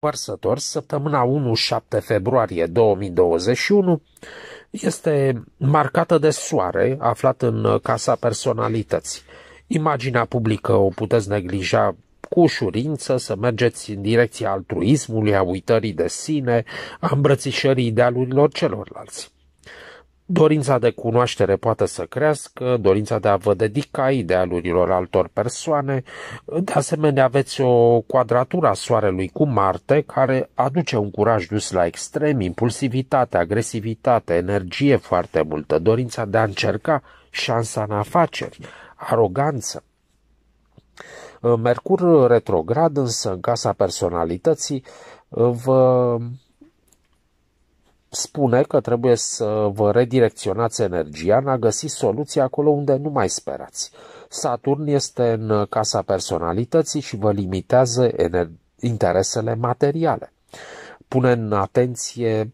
Vărsător, săptămâna 1-7 februarie 2021 este marcată de soare, aflat în uh, casa personalității. Imaginea publică o puteți neglija cu ușurință, să mergeți în direcția altruismului, a uitării de sine, a îmbrățișării idealurilor celorlalți. Dorința de cunoaștere poate să crească, dorința de a vă dedica idealurilor altor persoane. De asemenea, aveți o quadratură a Soarelui cu Marte, care aduce un curaj dus la extrem, impulsivitate, agresivitate, energie foarte multă, dorința de a încerca șansa în afaceri, aroganță. Mercur retrograd, însă, în casa personalității, vă spune că trebuie să vă redirecționați energia în a găsi soluții acolo unde nu mai sperați. Saturn este în casa personalității și vă limitează interesele materiale. Pune în atenție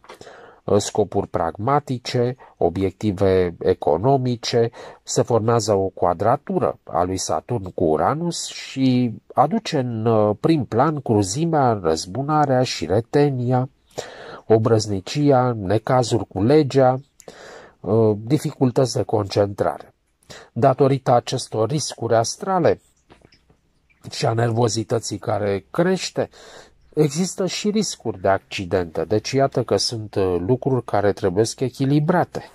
uh, scopuri pragmatice, obiective economice, se formează o quadratură a lui Saturn cu Uranus și aduce în uh, prim plan cruzimea, răzbunarea și retenia, obrăznicia, necazuri cu legea, uh, dificultăți de concentrare. Datorită acestor riscuri astrale și a nervozității care crește, există și riscuri de accidente. Deci iată că sunt uh, lucruri care trebuie echilibrate.